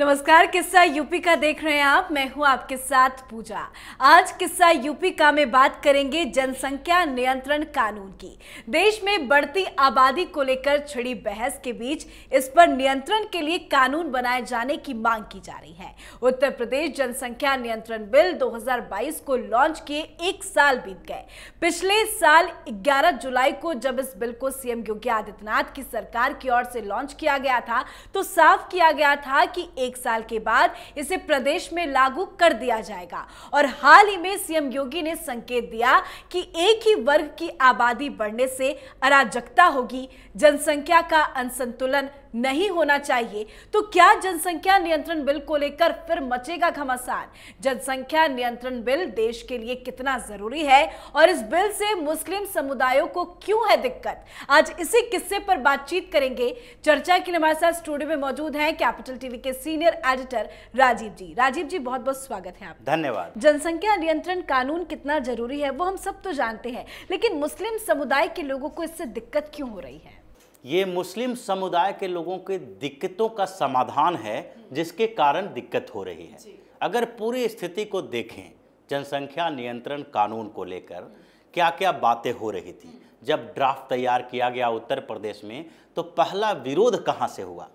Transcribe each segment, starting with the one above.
नमस्कार किस्सा यूपी का देख रहे हैं आप मैं हूं आपके साथ पूजा आज किस्सा यूपी का में बात करेंगे जनसंख्या नियंत्रण कानून की देश में बढ़ती आबादी को लेकर छिड़ी बहस के बीच इस पर नियंत्रण के लिए कानून बनाए जाने की मांग की जा रही है उत्तर प्रदेश जनसंख्या नियंत्रण बिल 2022 को लॉन्च किए एक साल बीत गए पिछले साल ग्यारह जुलाई को जब इस बिल को सीएम योगी आदित्यनाथ की सरकार की ओर से लॉन्च किया गया था तो साफ किया गया था कि एक साल के बाद इसे प्रदेश में लागू कर दिया जाएगा और हाल ही में सीएम योगी ने संकेत दिया कि एक ही वर्ग की आबादी बढ़ने से अराजकता होगी जनसंख्या का असंतुलन नहीं होना चाहिए तो क्या जनसंख्या नियंत्रण बिल को लेकर फिर मचेगा घमासान जनसंख्या नियंत्रण बिल देश के लिए कितना जरूरी है और इस बिल से मुस्लिम समुदायों को क्यों है दिक्कत आज इसी किस्से पर बातचीत करेंगे चर्चा के लिए हमारे साथ स्टूडियो में मौजूद हैं कैपिटल टीवी के सीनियर एडिटर राजीव जी राजीव जी बहुत बहुत स्वागत है आप धन्यवाद जनसंख्या नियंत्रण कानून कितना जरूरी है वो हम सब तो जानते हैं लेकिन मुस्लिम समुदाय के लोगों को इससे दिक्कत क्यों हो रही है ये मुस्लिम समुदाय के लोगों के दिक्कतों का समाधान है जिसके कारण दिक्कत हो रही है अगर पूरी स्थिति को देखें जनसंख्या नियंत्रण कानून को लेकर क्या क्या बातें हो रही थी जब ड्राफ्ट तैयार किया गया उत्तर प्रदेश में तो पहला विरोध कहाँ से हुआ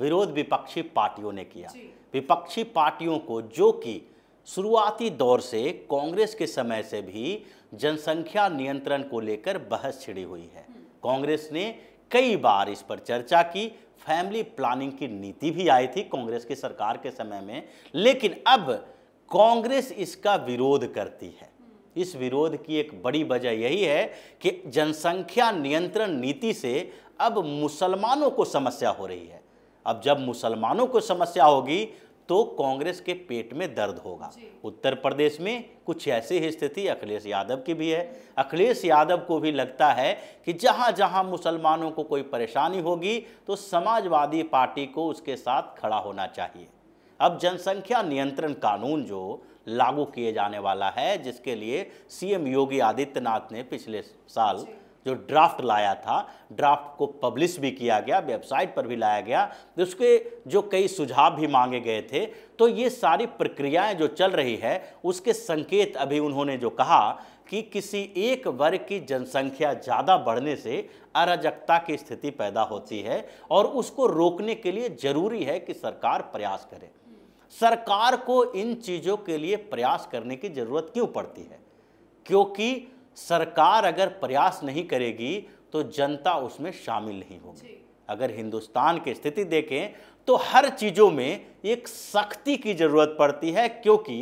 विरोध विपक्षी पार्टियों ने किया विपक्षी पार्टियों को जो कि शुरुआती दौर से कांग्रेस के समय से भी जनसंख्या नियंत्रण को लेकर बहस छिड़ी हुई है हम्म। कांग्रेस ने कई बार इस पर चर्चा की फैमिली प्लानिंग की नीति भी आई थी कांग्रेस की सरकार के समय में लेकिन अब कांग्रेस इसका विरोध करती है इस विरोध की एक बड़ी वजह यही है कि जनसंख्या नियंत्रण नीति से अब मुसलमानों को समस्या हो रही है अब जब मुसलमानों को समस्या होगी तो कांग्रेस के पेट में दर्द होगा उत्तर प्रदेश में कुछ ऐसी ही स्थिति अखिलेश यादव की भी है अखिलेश यादव को भी लगता है कि जहाँ जहाँ मुसलमानों को कोई परेशानी होगी तो समाजवादी पार्टी को उसके साथ खड़ा होना चाहिए अब जनसंख्या नियंत्रण कानून जो लागू किए जाने वाला है जिसके लिए सीएम योगी आदित्यनाथ ने पिछले साल जो ड्राफ्ट लाया था ड्राफ्ट को पब्लिश भी किया गया वेबसाइट पर भी लाया गया उसके जो कई सुझाव भी मांगे गए थे तो ये सारी प्रक्रियाएं जो चल रही है उसके संकेत अभी उन्होंने जो कहा कि किसी एक वर्ग की जनसंख्या ज़्यादा बढ़ने से अराजकता की स्थिति पैदा होती है और उसको रोकने के लिए ज़रूरी है कि सरकार प्रयास करे सरकार को इन चीज़ों के लिए प्रयास करने की ज़रूरत क्यों पड़ती है क्योंकि सरकार अगर प्रयास नहीं करेगी तो जनता उसमें शामिल नहीं होगी अगर हिंदुस्तान की स्थिति देखें तो हर चीज़ों में एक सख्ती की ज़रूरत पड़ती है क्योंकि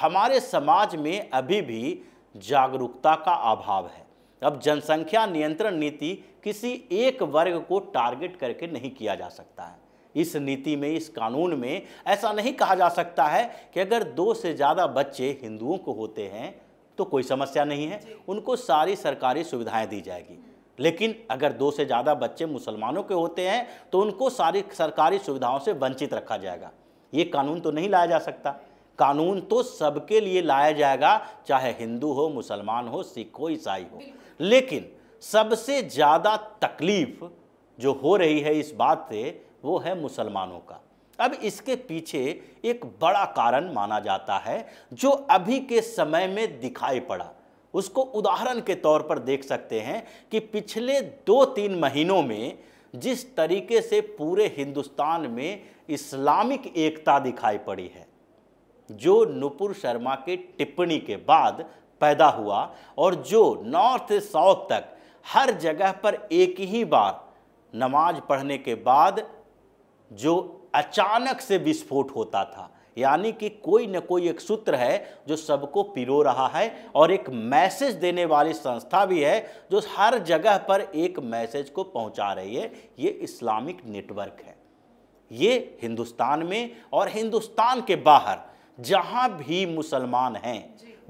हमारे समाज में अभी भी जागरूकता का अभाव है अब जनसंख्या नियंत्रण नीति किसी एक वर्ग को टारगेट करके नहीं किया जा सकता है इस नीति में इस कानून में ऐसा नहीं कहा जा सकता है कि अगर दो से ज़्यादा बच्चे हिंदुओं को होते हैं तो कोई समस्या नहीं है उनको सारी सरकारी सुविधाएं दी जाएगी लेकिन अगर दो से ज़्यादा बच्चे मुसलमानों के होते हैं तो उनको सारी सरकारी सुविधाओं से वंचित रखा जाएगा ये कानून तो नहीं लाया जा सकता कानून तो सबके लिए लाया जाएगा चाहे हिंदू हो मुसलमान हो सिख हो ईसाई हो लेकिन सबसे ज़्यादा तकलीफ जो हो रही है इस बात से वो है मुसलमानों का अब इसके पीछे एक बड़ा कारण माना जाता है जो अभी के समय में दिखाई पड़ा उसको उदाहरण के तौर पर देख सकते हैं कि पिछले दो तीन महीनों में जिस तरीके से पूरे हिंदुस्तान में इस्लामिक एकता दिखाई पड़ी है जो नुपुर शर्मा के टिप्पणी के बाद पैदा हुआ और जो नॉर्थ साउथ तक हर जगह पर एक ही बार नमाज पढ़ने के बाद जो अचानक से विस्फोट होता था यानी कि कोई न कोई एक सूत्र है जो सबको पिरो रहा है और एक मैसेज देने वाली संस्था भी है जो हर जगह पर एक मैसेज को पहुंचा रही है ये इस्लामिक नेटवर्क है ये हिंदुस्तान में और हिंदुस्तान के बाहर जहाँ भी मुसलमान हैं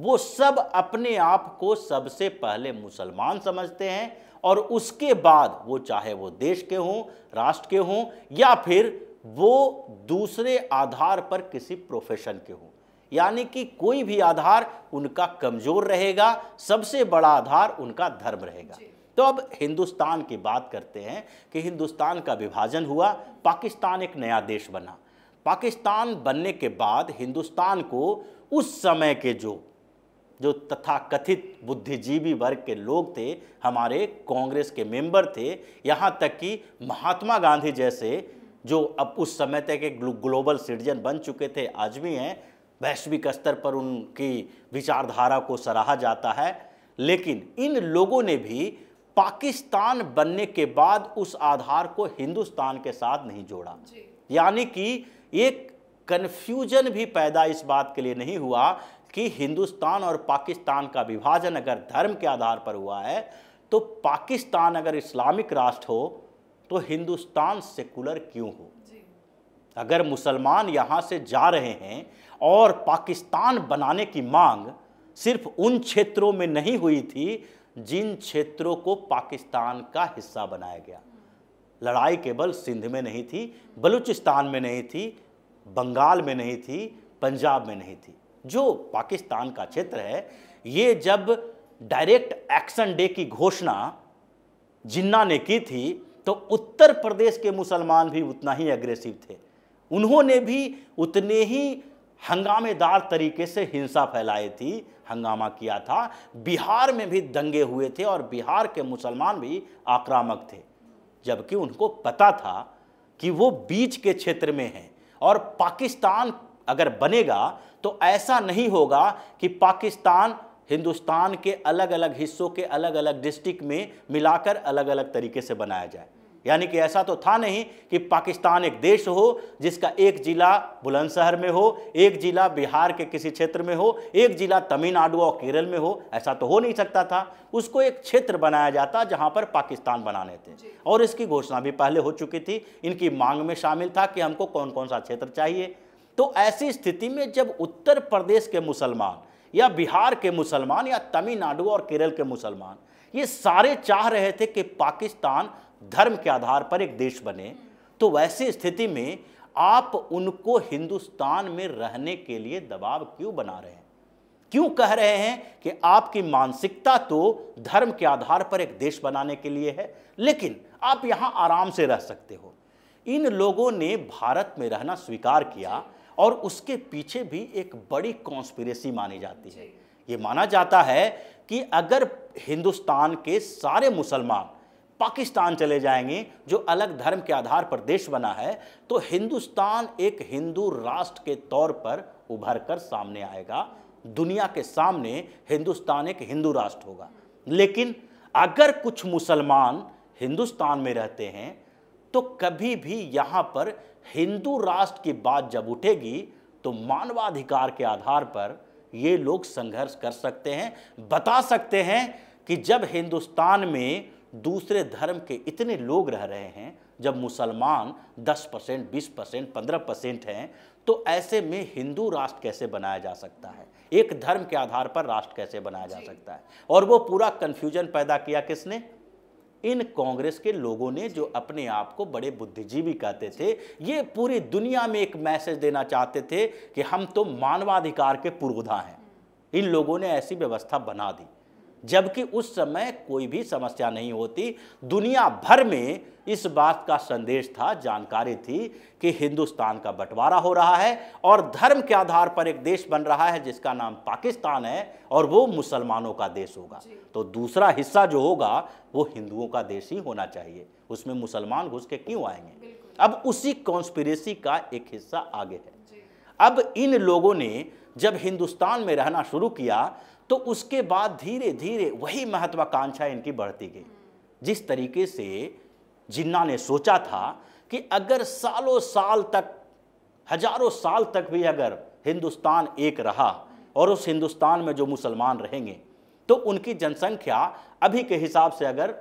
वो सब अपने आप को सबसे पहले मुसलमान समझते हैं और उसके बाद वो चाहे वो देश के हों राष्ट्र के हों या फिर वो दूसरे आधार पर किसी प्रोफेशन के हों यानी कि कोई भी आधार उनका कमज़ोर रहेगा सबसे बड़ा आधार उनका धर्म रहेगा तो अब हिंदुस्तान की बात करते हैं कि हिंदुस्तान का विभाजन हुआ पाकिस्तान एक नया देश बना पाकिस्तान बनने के बाद हिंदुस्तान को उस समय के जो जो तथाकथित बुद्धिजीवी वर्ग के लोग थे हमारे कांग्रेस के मेंबर थे यहाँ तक कि महात्मा गांधी जैसे जो अब उस समय तक एक ग्लोबल सिटीजन बन चुके थे आज भी हैं वैश्विक स्तर पर उनकी विचारधारा को सराहा जाता है लेकिन इन लोगों ने भी पाकिस्तान बनने के बाद उस आधार को हिंदुस्तान के साथ नहीं जोड़ा यानी कि एक कन्फ्यूजन भी पैदा इस बात के लिए नहीं हुआ कि हिंदुस्तान और पाकिस्तान का विभाजन अगर धर्म के आधार पर हुआ है तो पाकिस्तान अगर इस्लामिक राष्ट्र हो तो हिंदुस्तान सेकुलर क्यों हो अगर मुसलमान यहाँ से जा रहे हैं और पाकिस्तान बनाने की मांग सिर्फ उन क्षेत्रों में नहीं हुई थी जिन क्षेत्रों को पाकिस्तान का हिस्सा बनाया गया लड़ाई केवल सिंध में नहीं थी बलूचिस्तान में नहीं थी बंगाल में नहीं थी पंजाब में नहीं थी जो पाकिस्तान का क्षेत्र है ये जब डायरेक्ट एक्शन डे की घोषणा जिन्ना ने की थी तो उत्तर प्रदेश के मुसलमान भी उतना ही एग्रेसिव थे उन्होंने भी उतने ही हंगामेदार तरीके से हिंसा फैलाई थी हंगामा किया था बिहार में भी दंगे हुए थे और बिहार के मुसलमान भी आक्रामक थे जबकि उनको पता था कि वो बीच के क्षेत्र में हैं और पाकिस्तान अगर बनेगा तो ऐसा नहीं होगा कि पाकिस्तान हिंदुस्तान के अलग अलग हिस्सों के अलग अलग डिस्ट्रिक्ट में मिलाकर अलग अलग तरीके से बनाया जाए यानी कि ऐसा तो था नहीं कि पाकिस्तान एक देश हो जिसका एक जिला बुलंदशहर में हो एक जिला बिहार के किसी क्षेत्र में हो एक जिला तमिलनाडु और केरल में हो ऐसा तो हो नहीं सकता था उसको एक क्षेत्र बनाया जाता जहां पर पाकिस्तान बनाने थे और इसकी घोषणा भी पहले हो चुकी थी इनकी मांग में शामिल था कि हमको कौन कौन सा क्षेत्र चाहिए तो ऐसी स्थिति में जब उत्तर प्रदेश के मुसलमान या बिहार के मुसलमान या तमिलनाडु और केरल के मुसलमान ये सारे चाह रहे थे कि पाकिस्तान धर्म के आधार पर एक देश बने तो वैसी स्थिति में आप उनको हिंदुस्तान में रहने के लिए दबाव क्यों बना रहे हैं क्यों कह रहे हैं कि आपकी मानसिकता तो धर्म के आधार पर एक देश बनाने के लिए है लेकिन आप यहाँ आराम से रह सकते हो इन लोगों ने भारत में रहना स्वीकार किया और उसके पीछे भी एक बड़ी कॉन्स्पिरेसी मानी जाती है ये माना जाता है कि अगर हिंदुस्तान के सारे मुसलमान पाकिस्तान चले जाएंगे जो अलग धर्म के आधार पर देश बना है तो हिंदुस्तान एक हिंदू राष्ट्र के तौर पर उभर कर सामने आएगा दुनिया के सामने हिंदुस्तान एक हिंदू राष्ट्र होगा लेकिन अगर कुछ मुसलमान हिंदुस्तान में रहते हैं तो कभी भी यहाँ पर हिंदू राष्ट्र की बात जब उठेगी तो मानवाधिकार के आधार पर ये लोग संघर्ष कर सकते हैं बता सकते हैं कि जब हिंदुस्तान में दूसरे धर्म के इतने लोग रह रहे हैं जब मुसलमान 10 परसेंट बीस परसेंट पंद्रह परसेंट हैं तो ऐसे में हिंदू राष्ट्र कैसे बनाया जा सकता है एक धर्म के आधार पर राष्ट्र कैसे बनाया जा सकता है और वो पूरा कन्फ्यूजन पैदा किया किसने इन कांग्रेस के लोगों ने जो अपने आप को बड़े बुद्धिजीवी कहते थे ये पूरी दुनिया में एक मैसेज देना चाहते थे कि हम तो मानवाधिकार के पुरोधा हैं इन लोगों ने ऐसी व्यवस्था बना दी जबकि उस समय कोई भी समस्या नहीं होती दुनिया भर में इस बात का संदेश था जानकारी थी कि हिंदुस्तान का बंटवारा हो रहा है और धर्म के आधार पर एक देश बन रहा है जिसका नाम पाकिस्तान है और वो मुसलमानों का देश होगा तो दूसरा हिस्सा जो होगा वो हिंदुओं का देश ही होना चाहिए उसमें मुसलमान घुस के क्यों आएंगे अब उसी कॉन्स्पिरेसी का एक हिस्सा आगे है अब इन लोगों ने जब हिंदुस्तान में रहना शुरू किया तो उसके बाद धीरे धीरे वही महत्वाकांक्षा इनकी बढ़ती गई जिस तरीके से जिन्ना ने सोचा था कि अगर सालों साल तक हजारों साल तक भी अगर हिंदुस्तान एक रहा और उस हिंदुस्तान में जो मुसलमान रहेंगे तो उनकी जनसंख्या अभी के हिसाब से अगर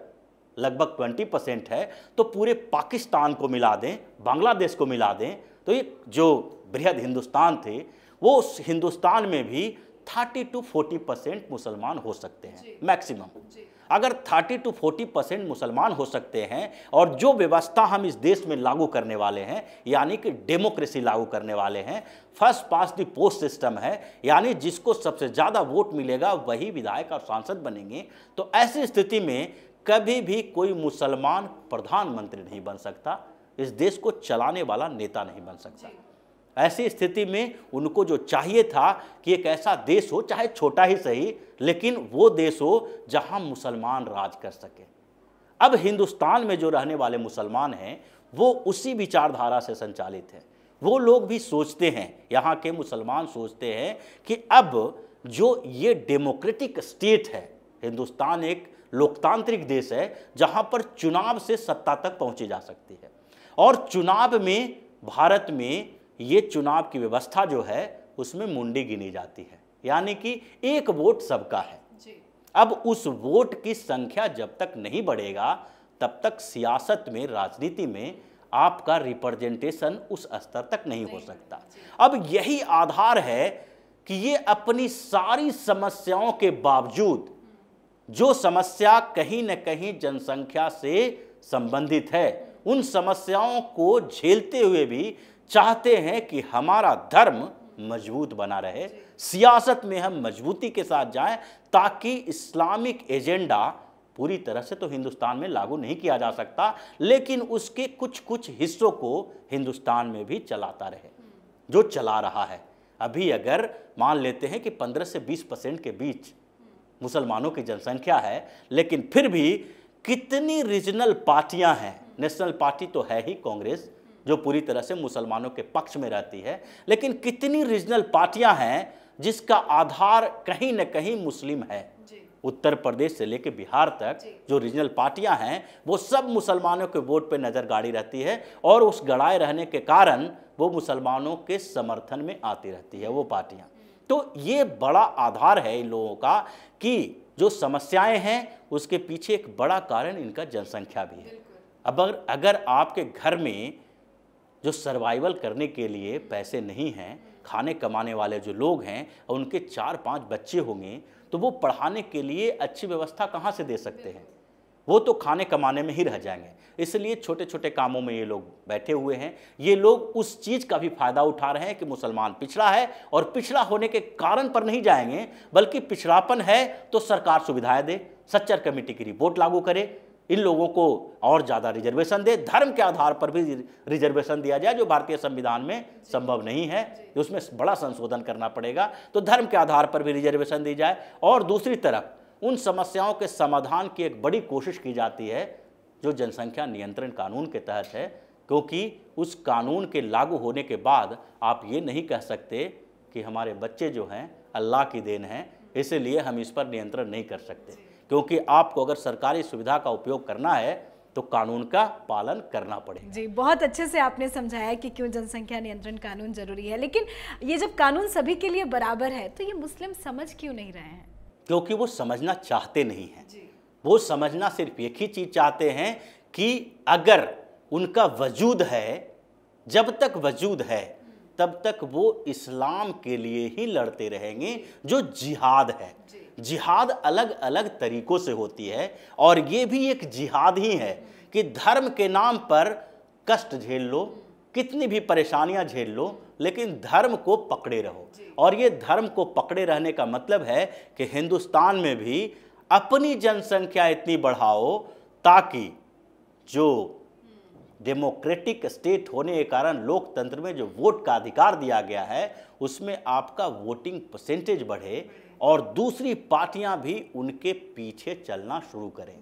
लगभग 20 परसेंट है तो पूरे पाकिस्तान को मिला दें बांग्लादेश को मिला दें तो ये जो बृहद हिंदुस्तान थे वो उस हिंदुस्तान में भी थर्टी टू फोर्टी परसेंट मुसलमान हो सकते हैं मैक्सिमम अगर थर्टी टू फोर्टी परसेंट मुसलमान हो सकते हैं और जो व्यवस्था हम इस देश में लागू करने वाले हैं यानी कि डेमोक्रेसी लागू करने वाले हैं first past the post system है यानी जिसको सबसे ज़्यादा वोट मिलेगा वही विधायक और सांसद बनेंगे तो ऐसी स्थिति में कभी भी कोई मुसलमान प्रधानमंत्री नहीं बन सकता इस देश को चलाने वाला नेता नहीं बन सकता ऐसी स्थिति में उनको जो चाहिए था कि एक ऐसा देश हो चाहे छोटा ही सही लेकिन वो देश हो जहां मुसलमान राज कर सके अब हिंदुस्तान में जो रहने वाले मुसलमान हैं वो उसी विचारधारा से संचालित हैं वो लोग भी सोचते हैं यहाँ के मुसलमान सोचते हैं कि अब जो ये डेमोक्रेटिक स्टेट है हिंदुस्तान एक लोकतांत्रिक देश है जहाँ पर चुनाव से सत्ता तक पहुँची जा सकती है और चुनाव में भारत में ये चुनाव की व्यवस्था जो है उसमें मुंडी गिनी जाती है यानी कि एक वोट सबका है जी। अब उस वोट की संख्या जब तक नहीं बढ़ेगा तब तक सियासत में राजनीति में आपका रिप्रेजेंटेशन उस स्तर तक नहीं, नहीं हो सकता अब यही आधार है कि ये अपनी सारी समस्याओं के बावजूद जो समस्या कहीं न कहीं जनसंख्या से संबंधित है उन समस्याओं को झेलते हुए भी चाहते हैं कि हमारा धर्म मजबूत बना रहे सियासत में हम मजबूती के साथ जाएं ताकि इस्लामिक एजेंडा पूरी तरह से तो हिंदुस्तान में लागू नहीं किया जा सकता लेकिन उसके कुछ कुछ हिस्सों को हिंदुस्तान में भी चलाता रहे जो चला रहा है अभी अगर मान लेते हैं कि 15 से 20 परसेंट के बीच मुसलमानों की जनसंख्या है लेकिन फिर भी कितनी रीजनल पार्टियां हैं नेशनल पार्टी तो है ही कांग्रेस जो पूरी तरह से मुसलमानों के पक्ष में रहती है लेकिन कितनी रीजनल पार्टियां हैं जिसका आधार कहीं ना कहीं मुस्लिम है उत्तर प्रदेश से लेकर बिहार तक जो रीजनल पार्टियां हैं वो सब मुसलमानों के वोट पे नज़र गाड़ी रहती है और उस गड़ाए रहने के कारण वो मुसलमानों के समर्थन में आती रहती है वो पार्टियां तो ये बड़ा आधार है इन लोगों का कि जो समस्याएं हैं उसके पीछे एक बड़ा कारण इनका जनसंख्या भी है अब अगर आपके घर में जो सर्वाइवल करने के लिए पैसे नहीं हैं खाने कमाने वाले जो लोग हैं और उनके चार पांच बच्चे होंगे तो वो पढ़ाने के लिए अच्छी व्यवस्था कहाँ से दे सकते हैं वो तो खाने कमाने में ही रह जाएंगे इसलिए छोटे छोटे कामों में ये लोग बैठे हुए हैं ये लोग उस चीज़ का भी फायदा उठा रहे हैं कि मुसलमान पिछड़ा है और पिछड़ा होने के कारण पर नहीं जाएंगे बल्कि पिछड़ापन है तो सरकार सुविधाएं दे सच्चर कमेटी की रिपोर्ट लागू करे इन लोगों को और ज़्यादा रिजर्वेशन दे धर्म के आधार पर भी रिजर्वेशन दिया जाए जो भारतीय संविधान में संभव नहीं है तो उसमें बड़ा संशोधन करना पड़ेगा तो धर्म के आधार पर भी रिजर्वेशन दी जाए और दूसरी तरफ उन समस्याओं के समाधान की एक बड़ी कोशिश की जाती है जो जनसंख्या नियंत्रण कानून के तहत है क्योंकि उस कानून के लागू होने के बाद आप ये नहीं कह सकते कि हमारे बच्चे जो हैं अल्लाह की देन हैं इसलिए हम इस पर नियंत्रण नहीं कर सकते क्योंकि आपको अगर सरकारी सुविधा का उपयोग करना है तो कानून का पालन करना पड़ेगा जी बहुत अच्छे से आपने समझाया कि क्यों जनसंख्या नियंत्रण कानून जरूरी है लेकिन ये जब कानून सभी के लिए बराबर है तो ये मुस्लिम समझ क्यों नहीं रहे हैं क्योंकि वो समझना चाहते नहीं हैं वो समझना सिर्फ एक ही चीज़ चाहते हैं कि अगर उनका वजूद है जब तक वजूद है तब तक वो इस्लाम के लिए ही लड़ते रहेंगे जो जिहाद है जी। जिहाद अलग अलग तरीक़ों से होती है और ये भी एक जिहाद ही है कि धर्म के नाम पर कष्ट झेल लो कितनी भी परेशानियां झेल लो लेकिन धर्म को पकड़े रहो और ये धर्म को पकड़े रहने का मतलब है कि हिंदुस्तान में भी अपनी जनसंख्या इतनी बढ़ाओ ताकि जो डेमोक्रेटिक स्टेट होने के कारण लोकतंत्र में जो वोट का अधिकार दिया गया है उसमें आपका वोटिंग परसेंटेज बढ़े और दूसरी पार्टियां भी उनके पीछे चलना शुरू करें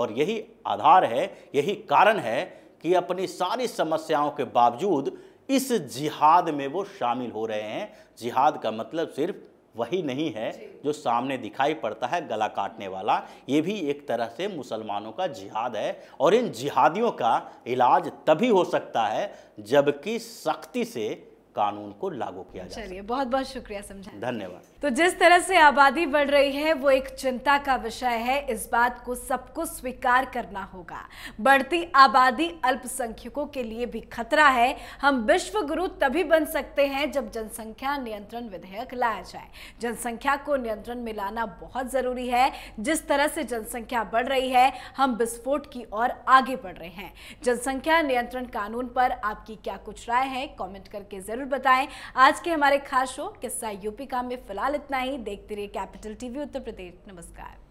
और यही आधार है यही कारण है कि अपनी सारी समस्याओं के बावजूद इस जिहाद में वो शामिल हो रहे हैं जिहाद का मतलब सिर्फ वही नहीं है जो सामने दिखाई पड़ता है गला काटने वाला ये भी एक तरह से मुसलमानों का जिहाद है और इन जिहादियों का इलाज तभी हो सकता है जबकि सख्ती से कानून को लागू किया जाए चलिए बहुत बहुत शुक्रिया समझा धन्यवाद तो जिस तरह से आबादी बढ़ रही है वो एक चिंता का विषय है इस बात को सबको स्वीकार करना होगा बढ़ती आबादी अल्पसंख्यकों के लिए भी खतरा है हम विश्व गुरु तभी बन सकते हैं जब जनसंख्या नियंत्रण विधेयक लाया जाए जनसंख्या को नियंत्रण में लाना बहुत जरूरी है जिस तरह से जनसंख्या बढ़ रही है हम विस्फोट की ओर आगे बढ़ रहे हैं जनसंख्या नियंत्रण कानून पर आपकी क्या कुछ राय है कॉमेंट करके जरूर बताएं आज के हमारे खास शो किस्सा यूपी का में फिलहाल फिलहाल इतना ही देखते रहिए कैपिटल टीवी उत्तर प्रदेश नमस्कार